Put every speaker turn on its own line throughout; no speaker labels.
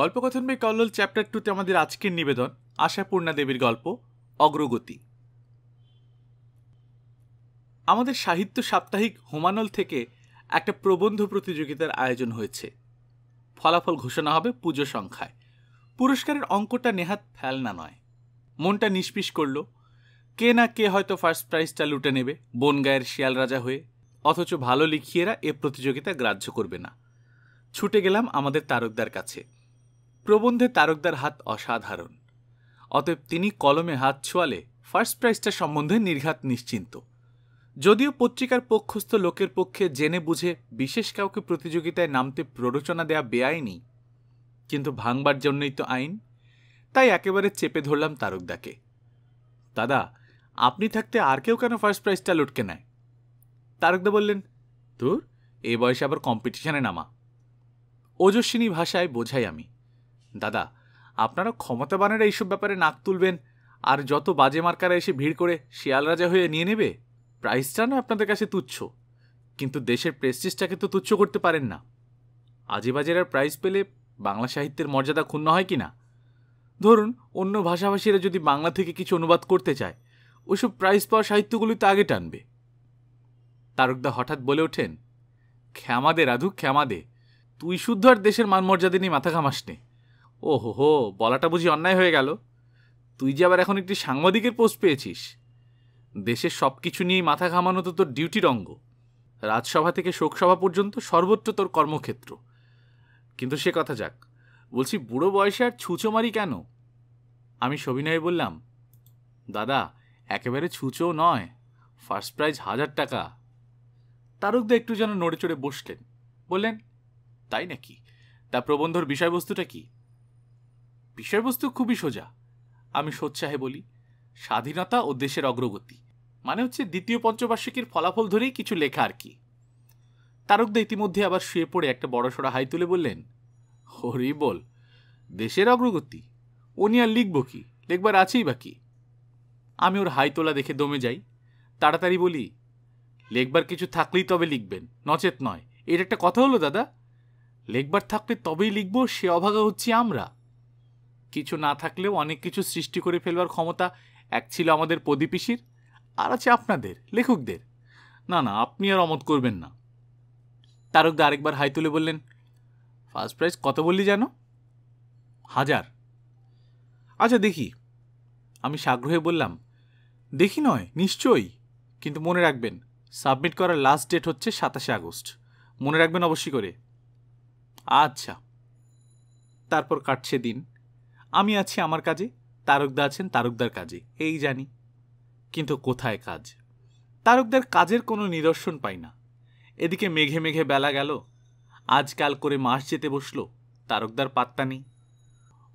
গল্পকথন বে কল্লোল চ্যাপ্টার টুতে আমাদের আজকের নিবেদন আশাপূর্ণা দেবীর গল্প অগ্রগতি আমাদের সাহিত্য সাপ্তাহিক হোমানল থেকে একটা প্রবন্ধ প্রতিযোগিতার আয়োজন হয়েছে ফলাফল ঘোষণা হবে পুজো সংখ্যায় পুরস্কারের অঙ্কটা নেহাত ফেলনা নয় মনটা নিষ্পিস করল কে না কে হয়তো ফার্স্ট প্রাইজটা লুটে নেবে বনগায়ের শিয়াল রাজা হয়ে অথচ ভালো লিখিয়েরা এ প্রতিযোগিতা গ্রাহ্য করবে না ছুটে গেলাম আমাদের তারকদার কাছে প্রবন্ধে তারকদার হাত অসাধারণ অতএব তিনি কলমে হাত ছোঁয়ালে ফার্স্ট প্রাইজটা সম্বন্ধে নির্ঘাত নিশ্চিন্ত যদিও পত্রিকার পক্ষস্থ লোকের পক্ষে জেনে বুঝে বিশেষ কাউকে প্রতিযোগিতায় নামতে প্ররোচনা দেয়া বেআইনি কিন্তু ভাঙবার জন্যই তো আইন তাই একেবারে চেপে ধরলাম তারকদাকে দাদা আপনি থাকতে আর কেউ কেন ফার্স্ট প্রাইজটা লটকে নেয় তারকদা বললেন তোর এ বয়সে আবার কম্পিটিশনে নামা ওজস্বিনী ভাষায় বোঝাই আমি দাদা আপনারা ক্ষমতাবানেরা এইসব ব্যাপারে নাক তুলবেন আর যত বাজে মার্কারা এসে ভিড় করে শিয়াল রাজা হয়ে নিয়ে নেবে প্রাইসটা না আপনাদের কাছে তুচ্ছ কিন্তু দেশের প্রেস্টিজটাকে তো তুচ্ছ করতে পারেন না আজিবাজেরার প্রাইজ পেলে বাংলা সাহিত্যের মর্যাদা ক্ষুণ্ণ হয় কি না ধরুন অন্য ভাষাভাষীরা যদি বাংলা থেকে কিছু অনুবাদ করতে চায় ওসব প্রাইজ পাওয়া সাহিত্যগুলি তো আগে টানবে তারকদা হঠাৎ বলে ওঠেন ক্ষমা দে রাধু ক্ষমা দে তুই শুদ্ধ আর দেশের মর্যাদা নিয়ে মাথা ঘামাস ওহো হো বলাটা বুঝি অন্যায় হয়ে গেল তুই যে আবার এখন একটি সাংবাদিকের পোস্ট পেয়েছিস দেশের সব কিছু নিয়েই মাথা ঘামানো তো তোর ডিউটির অঙ্গ রাজসভা থেকে শোকসভা পর্যন্ত সর্বোচ্চ তোর কর্মক্ষেত্র কিন্তু সে কথা যাক বলছি বুড়ো বয়সে আর ছুঁচো মারি কেন আমি সবিনয় বললাম দাদা একেবারে ছুঁচো নয় ফার্স্ট প্রাইজ হাজার টাকা তারকদা একটু যেন নড়ে চড়ে বসলেন বললেন তাই নাকি তা প্রবন্ধর বিষয়বস্তুটা কী বিষয়বস্তু খুবই সোজা আমি সোচ্ছাহে বলি স্বাধীনতা ও দেশের অগ্রগতি মানে হচ্ছে দ্বিতীয় পঞ্চবার্ষিকীর ফলাফল ধরেই কিছু লেখা আর কি তারকদা ইতিমধ্যে আবার শুয়ে পড়ে একটা সড়া হাই তুলে বললেন হরি বল দেশের অগ্রগতি উনি আর লিখব কি লিখবার আছেই বা কি আমি ওর হাই তোলা দেখে দমে যাই তাড়াতাড়ি বলি লেখবার কিছু থাকলেই তবে লিখবেন নচেত নয় এটা একটা কথা হলো দাদা লেখবার থাকলে তবেই লিখব সে অভাগা হচ্ছি আমরা কিছু না থাকলেও অনেক কিছু সৃষ্টি করে ফেলবার ক্ষমতা এক ছিল আমাদের প্রদীপিসির আর আছে আপনাদের লেখকদের না না আপনি আর অমত করবেন না তারকদা আরেকবার হাই তুলে বললেন ফার্স্ট প্রাইজ কত বললি জানো হাজার আচ্ছা দেখি আমি সাগ্রহে বললাম দেখি নয় নিশ্চয়ই কিন্তু মনে রাখবেন সাবমিট করার লাস্ট ডেট হচ্ছে সাতাশে আগস্ট মনে রাখবেন অবশ্যই করে আচ্ছা তারপর কাটছে দিন আমি আছি আমার কাজে তারকদা আছেন তারকদার কাজে এই জানি কিন্তু কোথায় কাজ তারকদার কাজের কোনো নিদর্শন পাই না এদিকে মেঘে মেঘে বেলা গেল আজকাল করে মাস যেতে বসলো তারকদার পাত্তা নেই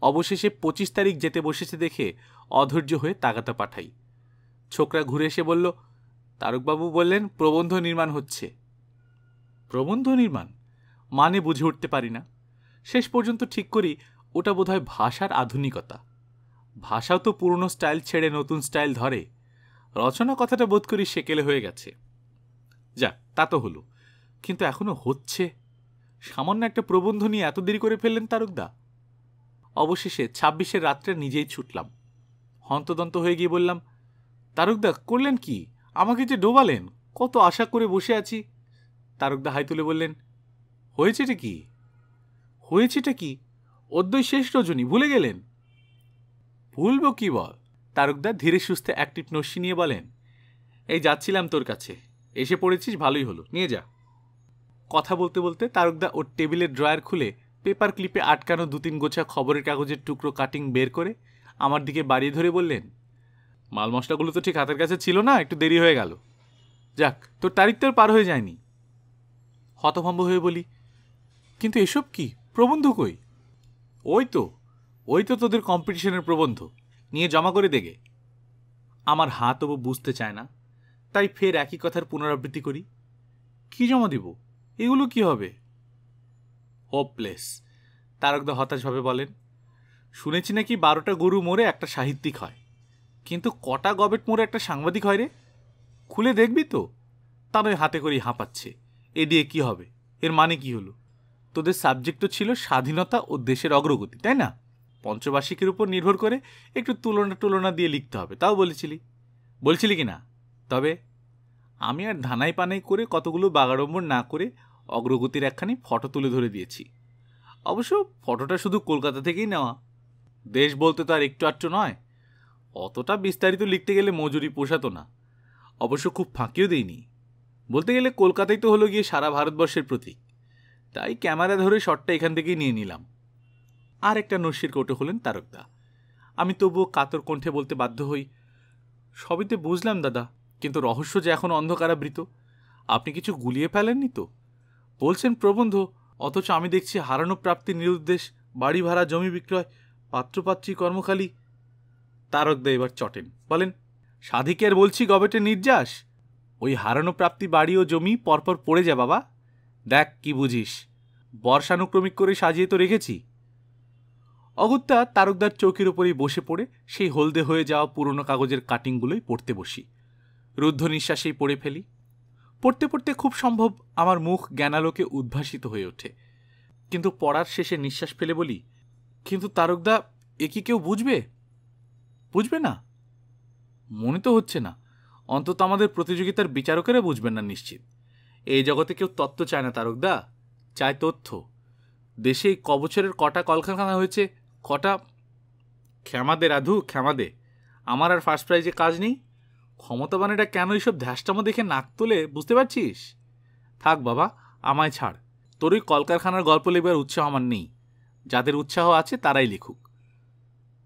অবশেষে পঁচিশ তারিখ যেতে বসেছে দেখে অধৈর্য হয়ে তাগাতা পাঠাই ছোকরা ঘুরে এসে বলল তারকবাবু বললেন প্রবন্ধ নির্মাণ হচ্ছে প্রবন্ধ নির্মাণ মানে বুঝে উঠতে পারি না শেষ পর্যন্ত ঠিক করি ওটা বোধহয় ভাষার আধুনিকতা ভাষা তো পুরনো স্টাইল ছেড়ে নতুন স্টাইল ধরে রচনা কথাটা বোধ করি সেকেলে হয়ে গেছে যাক তা তো হলো কিন্তু এখনও হচ্ছে সামান্য একটা প্রবন্ধ নিয়ে এত দেরি করে ফেললেন তারকদা অবশেষে ছাব্বিশের রাত্রে নিজেই ছুটলাম হন্তদন্ত হয়ে গিয়ে বললাম তারকদা করলেন কি আমাকে যে ডোবালেন কত আশা করে বসে আছি তারকদা হাই তুলে বললেন হয়েছেটা কি হয়েছেটা কি অদ্যই শেষ রজনী ভুলে গেলেন ভুলব কি বল তারকদা ধীরে সুস্থে একটি নস্যি নিয়ে বলেন এই যাচ্ছিলাম তোর কাছে এসে পড়েছিস ভালোই হলো নিয়ে যা কথা বলতে বলতে তারকদা ওর টেবিলের ড্রয়ার খুলে পেপার ক্লিপে আটকানো দু তিন গোছা খবরের কাগজের টুকরো কাটিং বের করে আমার দিকে বাড়িয়ে ধরে বললেন মাল মশলাগুলো তো ঠিক হাতের কাছে ছিল না একটু দেরি হয়ে গেল যাক তোর তারিখ তো পার হয়ে যায়নি হতভম্ব হয়ে বলি কিন্তু এসব কি প্রবন্ধ কই ওই তো ওই তো তোদের কম্পিটিশনের প্রবন্ধ নিয়ে জমা করে দেগে আমার হাত ওবু বুঝতে চায় না তাই ফের একই কথার পুনরাবৃত্তি করি কি জমা দিব এগুলো কি হবে হোপলেস তারকদা হতাশভাবে বলেন শুনেছি নাকি বারোটা গরু মোড়ে একটা সাহিত্যিক হয় কিন্তু কটা গবেট মোড়ে একটা সাংবাদিক হয় রে খুলে দেখবি তো তা হাতে করেই হাঁপাচ্ছে এ দিয়ে কী হবে এর মানে কি হলো তোদের সাবজেক্ট তো ছিল স্বাধীনতা ও দেশের অগ্রগতি তাই না পঞ্চবার্ষিকের উপর নির্ভর করে একটু তুলনা টুলনা দিয়ে লিখতে হবে তাও বলেছিলি বলছিলি কি না তবে আমি আর ধানাই পানাই করে কতগুলো বাগাড়ম্বর না করে অগ্রগতির একখানি ফটো তুলে ধরে দিয়েছি অবশ্য ফটোটা শুধু কলকাতা থেকেই নেওয়া দেশ বলতে তো আর একটু আটটু নয় অতটা বিস্তারিত লিখতে গেলে মজুরি পোষাতো না অবশ্য খুব ফাঁকিও দিইনি বলতে গেলে কলকাতাই তো হলো গিয়ে সারা ভারতবর্ষের প্রতীক তাই ক্যামেরা ধরে শটটা এখান থেকেই নিয়ে নিলাম আর একটা নস্যির কৌটো হলেন তারকদা আমি তবুও কাতর কণ্ঠে বলতে বাধ্য হই সবই তো বুঝলাম দাদা কিন্তু রহস্য যে এখন অন্ধকারাবৃত আপনি কিছু গুলিয়ে ফেলেননি তো বলছেন প্রবন্ধ অথচ আমি দেখছি হারানো প্রাপ্তি নিরুদ্দেশ বাড়ি ভাড়া জমি বিক্রয় পাত্রপাত্রী কর্মখালী তারকদা এবার চটেন বলেন সাধিকের বলছি গবেটে নির্যাস ওই হারানো প্রাপ্তি বাড়ি ও জমি পরপর পড়ে যা বাবা দেখ কি বুঝিস বর্ষানুক্রমিক করে সাজিয়ে তো রেখেছি অগত্যা তারকদার চৌকির ওপরেই বসে পড়ে সেই হলদে হয়ে যাওয়া পুরনো কাগজের কাটিংগুলোই পড়তে বসি রুদ্ধ নিঃশ্বাসেই পড়ে ফেলি পড়তে পড়তে খুব সম্ভব আমার মুখ জ্ঞানালোকে উদ্ভাসিত হয়ে ওঠে কিন্তু পড়ার শেষে নিঃশ্বাস ফেলে বলি কিন্তু তারকদা এ কি কেউ বুঝবে বুঝবে না মনে তো হচ্ছে না অন্তত আমাদের প্রতিযোগিতার বিচারকেরা বুঝবেন না নিশ্চিত এই জগতে কেউ তত্ত্ব চায় না তারকদা চায় তথ্য দেশে ক বছরের কটা কলকারখানা হয়েছে কটা দে রাধু দে আমার আর ফার্স্ট প্রাইজে কাজ নেই ক্ষমতাবান এটা কেন এইসব ধ্যাসটামো দেখে নাক তোলে বুঝতে পারছিস থাক বাবা আমায় ছাড় তোর ওই কলকারখানার গল্প লিখবার উৎসাহ আমার নেই যাদের উৎসাহ আছে তারাই লিখুক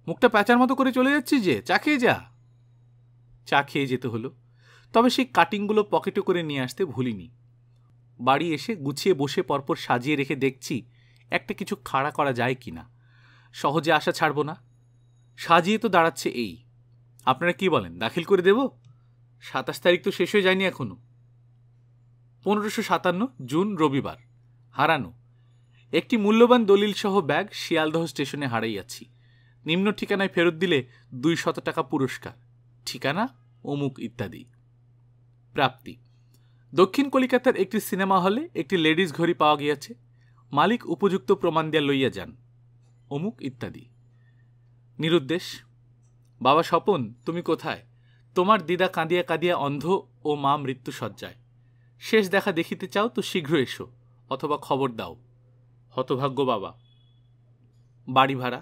মুখটা প্যাঁচার মতো করে চলে যাচ্ছি যে চা খেয়ে যা চা খেয়ে যেতে হলো তবে সেই কাটিংগুলো পকেটে করে নিয়ে আসতে ভুলিনি বাড়ি এসে গুছিয়ে বসে পরপর সাজিয়ে রেখে দেখছি একটা কিছু খাড়া করা যায় কি না সহজে আশা ছাড়ব না সাজিয়ে তো দাঁড়াচ্ছে এই আপনারা কি বলেন দাখিল করে দেব সাতাশ তারিখ তো শেষ হয়ে যায়নি এখনও পনেরোশো সাতান্ন জুন রবিবার হারানো একটি মূল্যবান দলিল সহ ব্যাগ শিয়ালদহ স্টেশনে হারাইয়াছি নিম্ন ঠিকানায় ফেরত দিলে দুই শত টাকা পুরস্কার ঠিকানা অমুক ইত্যাদি প্রাপ্তি দক্ষিণ কলিকাতার একটি সিনেমা হলে একটি লেডিস ঘড়ি পাওয়া গিয়াছে মালিক উপযুক্ত প্রমাণ দিয়া লইয়া যান অমুক ইত্যাদি নিরুদ্দেশ বাবা স্বপন তুমি কোথায় তোমার দিদা কাঁদিয়া কাঁদিয়া অন্ধ ও মা মৃত্যু সজ্জায় শেষ দেখা দেখিতে চাও তো শীঘ্র এসো অথবা খবর দাও হতভাগ্য বাবা বাড়ি ভাড়া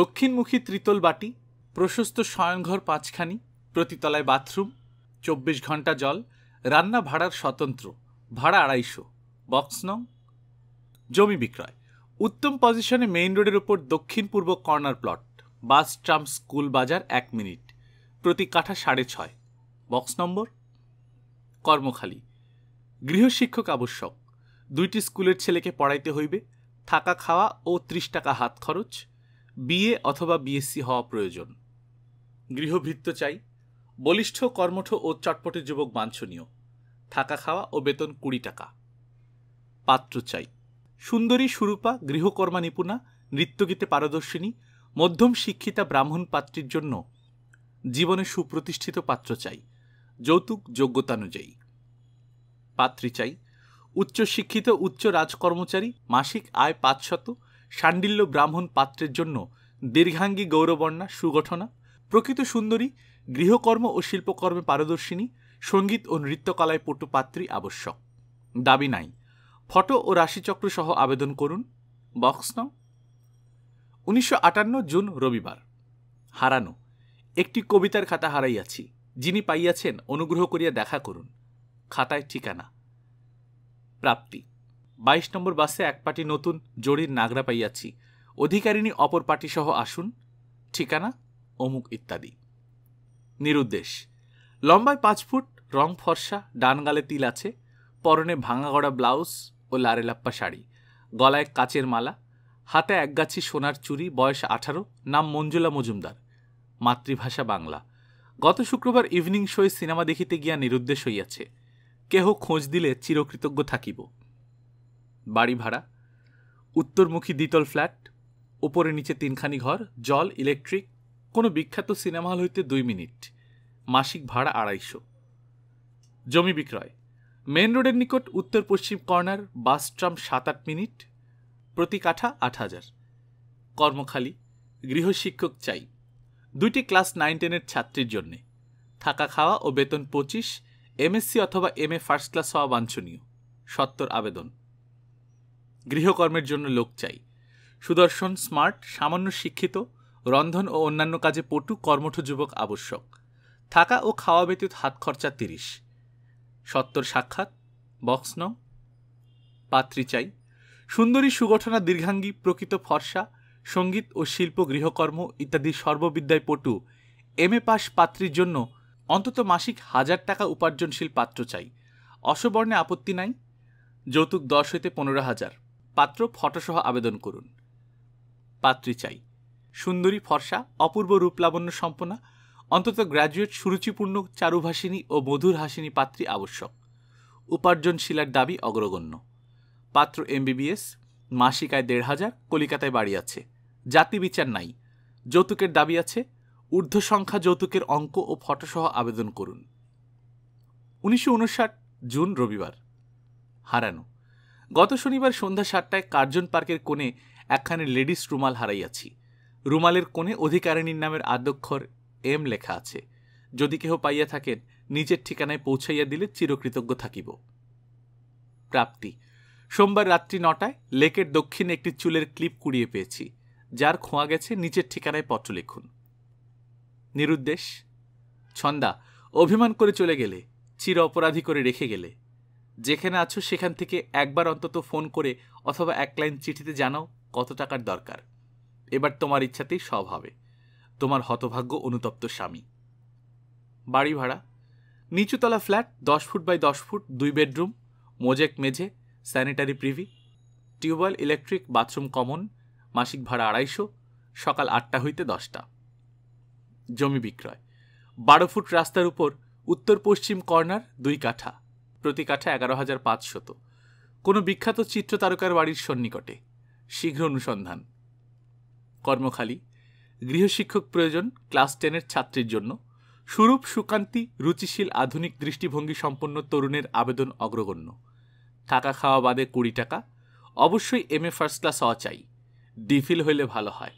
দক্ষিণমুখী ত্রিতল বাটি প্রশস্ত স্বয়ংঘর পাঁচখানি প্রতিতলায় বাথরুম চব্বিশ ঘন্টা জল রান্না ভাড়ার স্বতন্ত্র ভাড়া আড়াইশো বক্স নং জমি বিক্রয় উত্তম পজিশনে মেইন রোডের উপর দক্ষিণ পূর্ব corner plot bus tram school বাজার এক মিনিট প্রতি কাঠা সাড়ে ছয় বক্স নম্বর কর্মখালী গৃহশিক্ষক আবশ্যক দুইটি স্কুলের ছেলেকে পড়াইতে হইবে থাকা খাওয়া ও ত্রিশ টাকা হাত খরচ বিএ অথবা বিএসসি হওয়া প্রয়োজন গৃহভৃত্ত চাই বলিষ্ঠ কর্মঠ ও চটপটে যুবক বাঞ্ছনীয় থাকা খাওয়া ও বেতন কুড়ি টাকা পাত্র চাই সুন্দরী সুরূপা গৃহকর্মা নিপুণা নৃত্যগীতে পারদর্শিনী মধ্যম শিক্ষিতা ব্রাহ্মণ পাত্রীর জন্য জীবনে সুপ্রতিষ্ঠিত পাত্র চাই যৌতুক যোগ্যতানুযায়ী পাত্রী চাই উচ্চশিক্ষিত উচ্চ রাজকর্মচারী মাসিক আয় পাঁচ শত সাণ্ডিল্য ব্রাহ্মণ পাত্রের জন্য দীর্ঘাঙ্গী গৌরবর্ণা সুগঠনা প্রকৃত সুন্দরী গৃহকর্ম ও শিল্পকর্মে পারদর্শিনী সঙ্গীত ও নৃত্যকলায় পটু পাত্রী আবশ্যক দাবি নাই ফটো ও রাশিচক্র সহ আবেদন করুন বক্স নং উনিশশো আটান্ন জুন রবিবার হারানো একটি কবিতার খাতা হারাইয়াছি যিনি পাইয়াছেন অনুগ্রহ করিয়া দেখা করুন খাতায় ঠিকানা প্রাপ্তি বাইশ নম্বর বাসে এক পাটি নতুন জরির নাগরা পাইয়াছি অধিকারিণী অপর পার্টি সহ আসুন ঠিকানা অমুক ইত্যাদি নিরুদ্দেশ লম্বায় পাঁচ ফুট রং ফর্সা ডান গালে তিল আছে পরনে ভাঙা গড়া ব্লাউজ ও লারেলাপ্পা শাড়ি গলায় কাচের মালা হাতে একগাছি সোনার চুরি বয়স আঠারো নাম মঞ্জুলা মজুমদার মাতৃভাষা বাংলা গত শুক্রবার ইভিনিং শোয়ে সিনেমা দেখিতে গিয়া নিরুদ্দেশ হইয়াছে কেহ খোঁজ দিলে চিরকৃতজ্ঞ থাকিব বাড়ি ভাড়া উত্তরমুখী দ্বিতল ফ্ল্যাট ওপরে নিচে তিনখানি ঘর জল ইলেকট্রিক কোনো বিখ্যাত সিনেমা হল হইতে দুই মিনিট মাসিক ভাড়া আড়াইশো জমি বিক্রয় মেন রোডের নিকট উত্তর পশ্চিম কর্নার বাস ট্রাম সাত আট মিনিট প্রতি কাঠা আট হাজার কর্মখালি গৃহশিক্ষক চাই দুইটি ক্লাস নাইন টেনের ছাত্রীর জন্যে থাকা খাওয়া ও বেতন পঁচিশ এমএসসি অথবা এম এ ফার্স্ট ক্লাস হওয়া বাঞ্ছনীয় সত্তর আবেদন গৃহকর্মের জন্য লোক চাই সুদর্শন স্মার্ট সামান্য শিক্ষিত রন্ধন ও অন্যান্য কাজে পটু কর্মঠ যুবক আবশ্যক থাকা ও খাওয়া ব্যতীত হাত খরচা তিরিশ সত্তর সাক্ষাৎ বক্স নং পাত্রী চাই সুন্দরী সুগঠনা দীর্ঘাঙ্গী প্রকৃত ফর্সা সঙ্গীত ও শিল্প গৃহকর্ম ইত্যাদি সর্ববিদ্যায় পটু এম এ পাস পাত্রীর জন্য অন্তত মাসিক হাজার টাকা উপার্জনশীল পাত্র চাই অসবর্ণে আপত্তি নাই যৌতুক দশ হইতে পনেরো হাজার পাত্র ফটোসহ আবেদন করুন পাত্রী চাই সুন্দরী ফর্সা অপূর্ব রূপলাবণ্য সম্পনা অন্তত গ্র্যাজুয়েট সুরুচিপূর্ণ চারুভাষিনী ও মধুর হাসিনী পাত্রী আবশ্যক উপার্জনশীলার দাবি অগ্রগণ্য পাত্র এমবিবিএস মাসিকায় দেড় হাজার কলিকাতায় বাড়ি আছে জাতি বিচার নাই যৌতুকের দাবি আছে ঊর্ধ্ব সংখ্যা যৌতুকের অঙ্ক ও ফটোসহ আবেদন করুন উনিশশো জুন রবিবার হারানো গত শনিবার সন্ধ্যা সাতটায় কার্জন পার্কের কোণে একখানে লেডিস রুমাল হারাইয়াছি রুমালের কোণে অধিকারিণীর নামের আদ্যক্ষর এম লেখা আছে যদি কেহ পাইয়া থাকেন নিজের ঠিকানায় পৌঁছাইয়া দিলে চিরকৃতজ্ঞ থাকিব প্রাপ্তি সোমবার রাত্রি নটায় লেকের দক্ষিণে একটি চুলের ক্লিপ কুড়িয়ে পেয়েছি যার খোঁয়া গেছে নিচের ঠিকানায় পত্র লিখুন নিরুদ্দেশ ছন্দা অভিমান করে চলে গেলে চির অপরাধী করে রেখে গেলে যেখানে আছো সেখান থেকে একবার অন্তত ফোন করে অথবা এক লাইন চিঠিতে জানাও কত টাকার দরকার এবার তোমার ইচ্ছাতেই সব হবে তোমার হতভাগ্য অনুতপ্ত স্বামী বাড়ি ভাড়া নিচুতলা ফ্ল্যাট দশ ফুট বাই দশ ফুট দুই বেডরুম মোজেক মেঝে sanitary privy tubewell electric bathroom common মাসিক ভাড়া আড়াইশো সকাল আটটা হইতে দশটা জমি বিক্রয় বারো ফুট রাস্তার উপর উত্তর পশ্চিম কর্নার দুই কাঠা প্রতি কাঠা এগারো হাজার পাঁচশত কোনো বিখ্যাত চিত্র তারকার বাড়ির সন্নিকটে শীঘ্র অনুসন্ধান কর্মখালী গৃহশিক্ষক প্রয়োজন ক্লাস টেনের ছাত্রীর জন্য সুরূপ সুকান্তি রুচিশীল আধুনিক দৃষ্টিভঙ্গি সম্পন্ন তরুণের আবেদন অগ্রগণ্য থাকা খাওয়া বাদে কুড়ি টাকা অবশ্যই এম এ ফার্স্ট ক্লাস হওয়া চাই ডিফিল হইলে ভালো হয়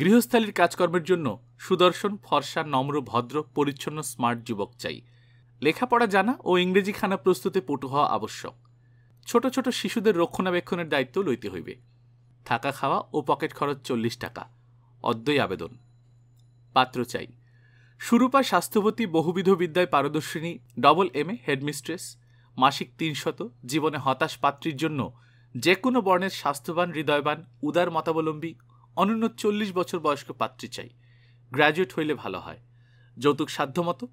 গৃহস্থালীর কাজকর্মের জন্য সুদর্শন ফর্সা নম্র ভদ্র পরিচ্ছন্ন স্মার্ট যুবক চাই লেখাপড়া জানা ও ইংরেজিখানা প্রস্তুতে পটু হওয়া আবশ্যক ছোট ছোট শিশুদের রক্ষণাবেক্ষণের দায়িত্ব লইতে হইবে থাকা খাওয়া ও পকেট খরচ চল্লিশ টাকা অদ্বৈ আবেদন পাত্র চাই সুরূপা স্বাস্থ্যবতী বহুবিধ বিদ্যায় পারদর্শিনী ডবল এম এ হেডমিস্ট্রেস মাসিক তিনশত জীবনে হতাশ পাত্রীর জন্য যে কোনো বর্ণের স্বাস্থ্যবান হৃদয়বান উদার মতাবলম্বী অনন্য চল্লিশ বছর বয়স্ক পাত্রী চাই গ্র্যাজুয়েট হইলে ভালো হয় যৌতুক সাধ্যমতো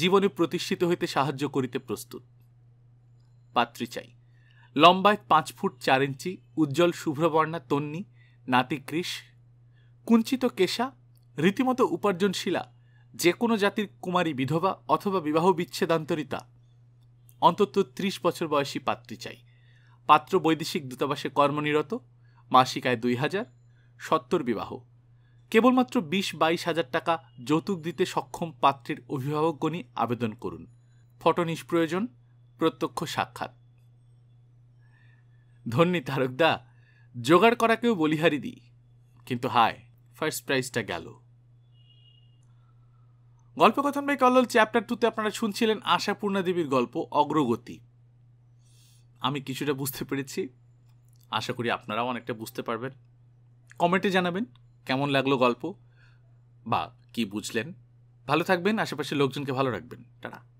জীবনে প্রতিষ্ঠিত হইতে সাহায্য করিতে প্রস্তুত পাত্রী চাই লম্বায় পাঁচ ফুট চার ইঞ্চি উজ্জ্বল শুভ্রবর্ণা তন্নি নাতিকৃষ কুঞ্চিত কেশা রীতিমতো উপার্জনশীলা যে কোনো জাতির কুমারী বিধবা অথবা বিবাহ বিচ্ছেদান্তরিতা অন্তত ত্রিশ বছর বয়সী পাত্রী চাই পাত্র বৈদেশিক দূতাবাসে কর্মনিরত মাসিক আয় দুই হাজার সত্তর বিবাহ কেবলমাত্র বিশ বাইশ হাজার টাকা যৌতুক দিতে সক্ষম পাত্রীর অভিভাবকগণই আবেদন করুন ফটো নিষ্প্রয়োজন প্রত্যক্ষ সাক্ষাৎ ধন্যী তারকদা জোগাড় করাকেও বলিহারি দিই কিন্তু হায় ফার্স্ট প্রাইজটা গেল গল্পকথন বাই কল্লোল চ্যাপ্টার টুতে আপনারা শুনছিলেন আশাপূর্ণা দেবীর গল্প অগ্রগতি আমি কিছুটা বুঝতে পেরেছি আশা করি আপনারাও অনেকটা বুঝতে পারবেন কমেন্টে জানাবেন কেমন লাগলো গল্প বা কি বুঝলেন ভালো থাকবেন আশেপাশের লোকজনকে ভালো রাখবেন টাটা